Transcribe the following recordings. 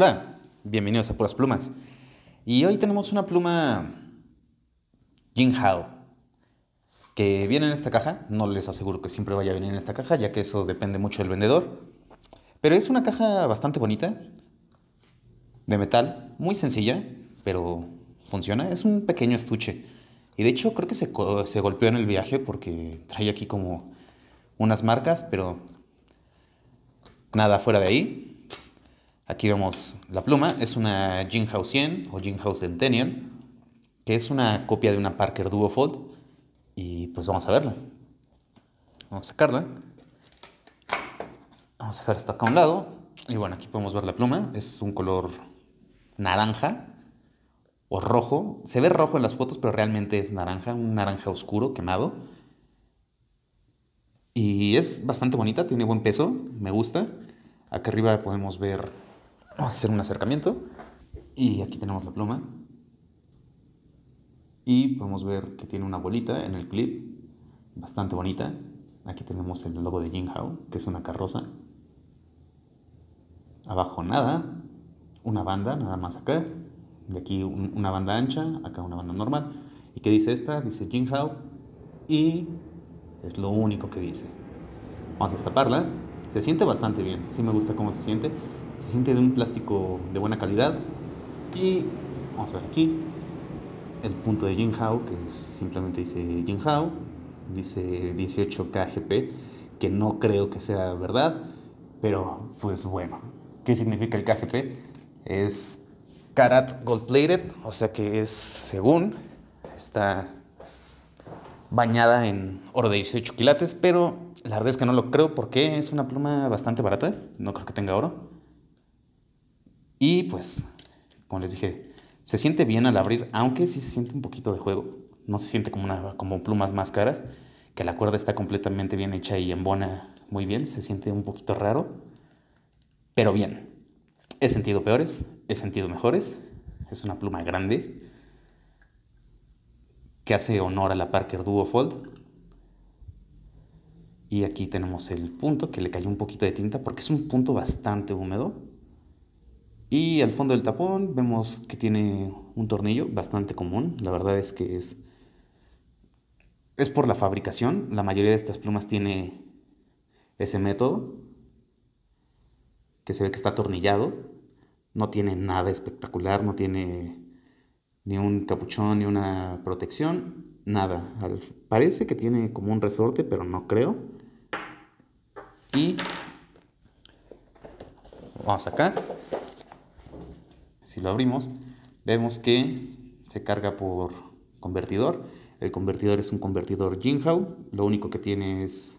Hola, bienvenidos a Puras Plumas. Y hoy tenemos una pluma Hao que viene en esta caja. No les aseguro que siempre vaya a venir en esta caja, ya que eso depende mucho del vendedor. Pero es una caja bastante bonita, de metal, muy sencilla, pero funciona. Es un pequeño estuche. Y de hecho creo que se, se golpeó en el viaje porque trae aquí como unas marcas, pero nada fuera de ahí. Aquí vemos la pluma, es una House 100 o House Centennial, que es una copia de una Parker Duofold y pues vamos a verla. Vamos a sacarla. Vamos a dejar esto acá a un lado y bueno, aquí podemos ver la pluma, es un color naranja o rojo. Se ve rojo en las fotos, pero realmente es naranja, un naranja oscuro quemado. Y es bastante bonita, tiene buen peso, me gusta. Acá arriba podemos ver Vamos a hacer un acercamiento. Y aquí tenemos la pluma. Y podemos ver que tiene una bolita en el clip, bastante bonita. Aquí tenemos el logo de Hao, que es una carroza. Abajo nada, una banda nada más acá. De aquí una banda ancha, acá una banda normal. ¿Y qué dice esta? Dice Hao, Y es lo único que dice. Vamos a destaparla. Se siente bastante bien, sí me gusta cómo se siente. Se siente de un plástico de buena calidad. Y vamos a ver aquí el punto de Jinhao, que simplemente dice Jinhao, dice 18 KGP, que no creo que sea verdad, pero pues bueno, ¿qué significa el KGP? Es Karat Gold Plated, o sea que es según, está bañada en oro de 18 quilates, pero la verdad es que no lo creo porque es una pluma bastante barata, no creo que tenga oro. Y pues, como les dije, se siente bien al abrir, aunque sí se siente un poquito de juego. No se siente como, una, como plumas más caras, que la cuerda está completamente bien hecha y embona muy bien. Se siente un poquito raro, pero bien. He sentido peores, he sentido mejores. Es una pluma grande que hace honor a la Parker Duo Fold. Y aquí tenemos el punto que le cayó un poquito de tinta porque es un punto bastante húmedo y al fondo del tapón vemos que tiene un tornillo bastante común. La verdad es que es, es por la fabricación. La mayoría de estas plumas tiene ese método, que se ve que está atornillado. No tiene nada espectacular, no tiene ni un capuchón, ni una protección, nada. parece que tiene como un resorte, pero no creo. Y vamos acá. Si lo abrimos, vemos que se carga por convertidor. El convertidor es un convertidor Jinhao. Lo único que tiene es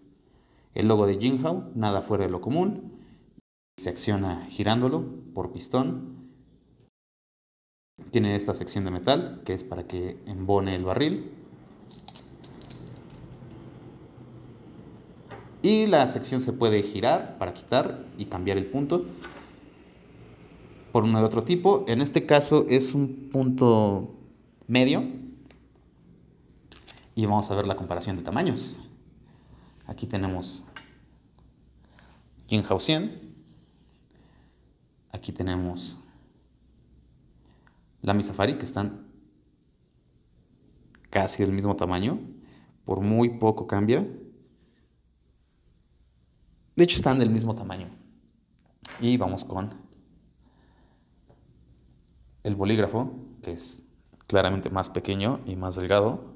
el logo de Jinhao, nada fuera de lo común. Se acciona girándolo por pistón. Tiene esta sección de metal que es para que embone el barril. Y la sección se puede girar para quitar y cambiar el punto por uno de otro tipo. En este caso es un punto medio. Y vamos a ver la comparación de tamaños. Aquí tenemos 100 Aquí tenemos Lamy Safari, que están casi del mismo tamaño. Por muy poco cambia. De hecho, están del mismo tamaño. Y vamos con el bolígrafo, que es claramente más pequeño y más delgado,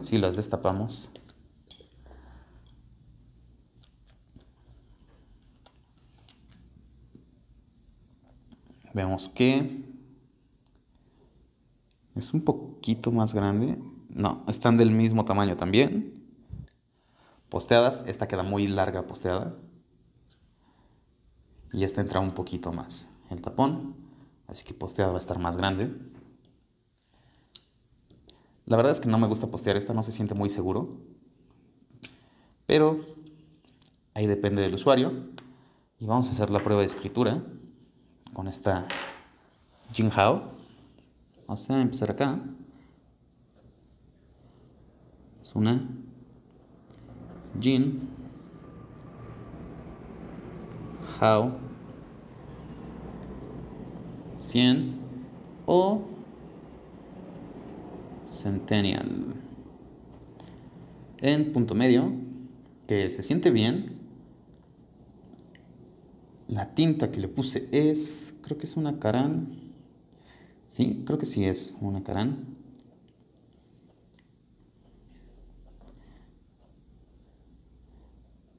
si las destapamos, vemos que es un poquito más grande. No, están del mismo tamaño también. Posteadas, esta queda muy larga posteada. Y esta entra un poquito más el tapón, así que posteado va a estar más grande. La verdad es que no me gusta postear esta, no se siente muy seguro, pero ahí depende del usuario. Y vamos a hacer la prueba de escritura con esta Jinhao. Vamos a empezar acá. Es una Jin Hao. 100 o Centennial. En punto medio, que se siente bien. La tinta que le puse es, creo que es una Caran. Sí, creo que sí es una Caran.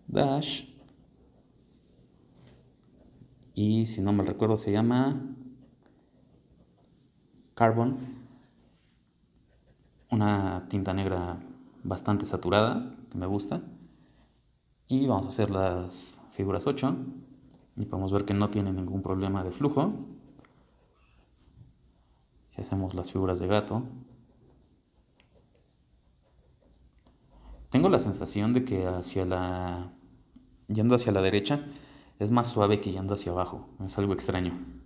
Dash. Y si no me recuerdo se llama Carbon, una tinta negra bastante saturada, que me gusta. Y vamos a hacer las figuras 8. Y podemos ver que no tiene ningún problema de flujo. Si hacemos las figuras de gato. Tengo la sensación de que hacia la... Yendo hacia la derecha es más suave que yendo hacia abajo. Es algo extraño.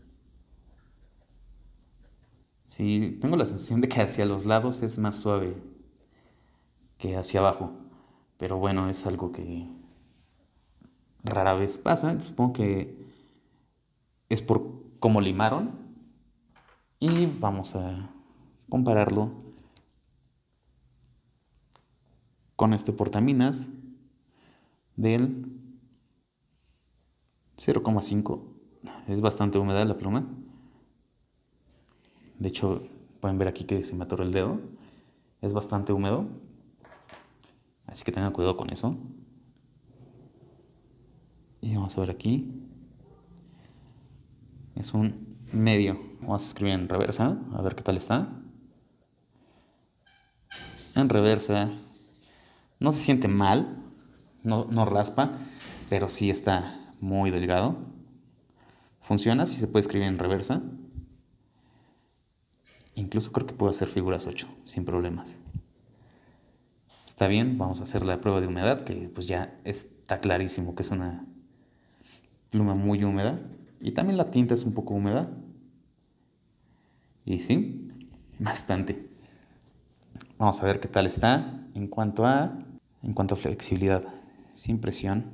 Sí, tengo la sensación de que hacia los lados es más suave que hacia abajo. Pero bueno, es algo que rara vez pasa. Supongo que es por cómo limaron. Y vamos a compararlo con este portaminas del 0,5. Es bastante húmeda la pluma. De hecho, pueden ver aquí que se me atoró el dedo. Es bastante húmedo. Así que tengan cuidado con eso. Y vamos a ver aquí. Es un medio. Vamos a escribir en reversa. A ver qué tal está. En reversa. No se siente mal. No, no raspa. Pero sí está muy delgado. Funciona si se puede escribir en reversa. Incluso creo que puedo hacer figuras 8 sin problemas. Está bien, vamos a hacer la prueba de humedad, que pues ya está clarísimo que es una pluma muy húmeda. Y también la tinta es un poco húmeda. Y sí, bastante. Vamos a ver qué tal está en cuanto a, en cuanto a flexibilidad. Sin presión.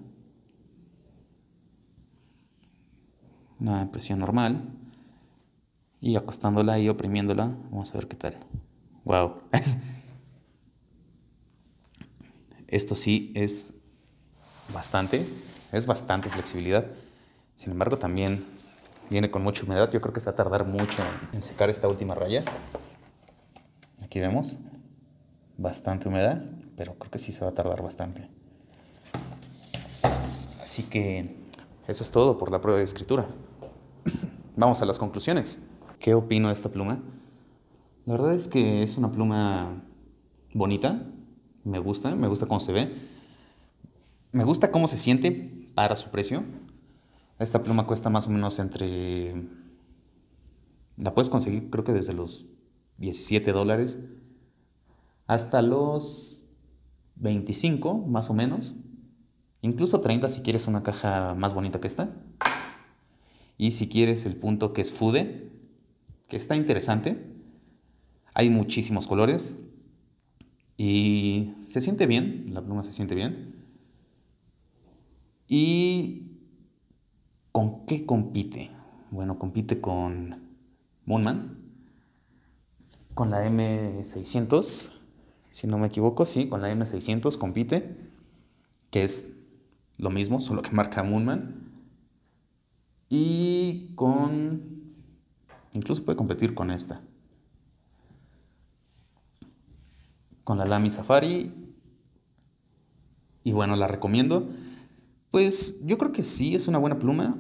Una presión normal y acostándola y oprimiéndola. Vamos a ver qué tal. Wow. Esto sí es bastante, es bastante flexibilidad. Sin embargo, también viene con mucha humedad. Yo creo que se va a tardar mucho en secar esta última raya. Aquí vemos bastante humedad, pero creo que sí se va a tardar bastante. Así que eso es todo por la prueba de escritura. Vamos a las conclusiones. ¿Qué opino de esta pluma? La verdad es que es una pluma bonita, me gusta, me gusta cómo se ve, me gusta cómo se siente para su precio. Esta pluma cuesta más o menos entre... La puedes conseguir creo que desde los 17 dólares hasta los 25 más o menos. Incluso 30 si quieres una caja más bonita que esta. Y si quieres el punto que es FUDE, que está interesante. Hay muchísimos colores y se siente bien, la pluma se siente bien. ¿Y con qué compite? Bueno, compite con Moonman, con la M600, si no me equivoco, sí, con la M600 compite, que es lo mismo, solo que marca Moonman. Y con Incluso puede competir con esta. Con la Lamy Safari. Y bueno, la recomiendo. Pues yo creo que sí es una buena pluma.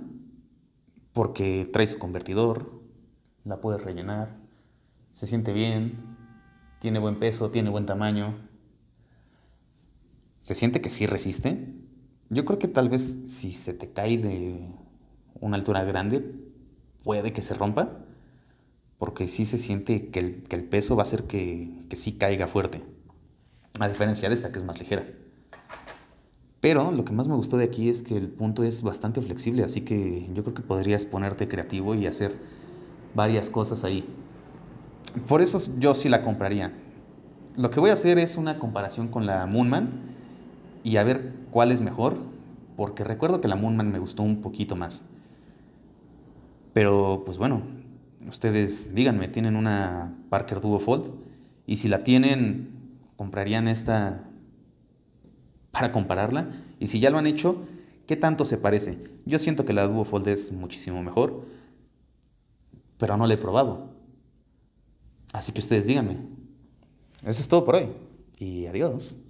Porque trae su convertidor. La puedes rellenar. Se siente bien. Tiene buen peso. Tiene buen tamaño. Se siente que sí resiste. Yo creo que tal vez si se te cae de una altura grande, puede que se rompa porque sí se siente que el, peso va a hacer que, que, sí caiga fuerte, a diferencia de esta que es más ligera. Pero lo que más me gustó de aquí es que el punto es bastante flexible, así que yo creo que podrías ponerte creativo y hacer varias cosas ahí. Por eso yo sí la compraría. Lo que voy a hacer es una comparación con la Moonman y a ver cuál es mejor, porque recuerdo que la Moonman me gustó un poquito más. Pero pues bueno, Ustedes díganme, ¿tienen una Parker Duo Fold? Y si la tienen, ¿comprarían esta para compararla? Y si ya lo han hecho, ¿qué tanto se parece? Yo siento que la Duo Fold es muchísimo mejor, pero no la he probado. Así que ustedes díganme. Eso es todo por hoy. Y adiós.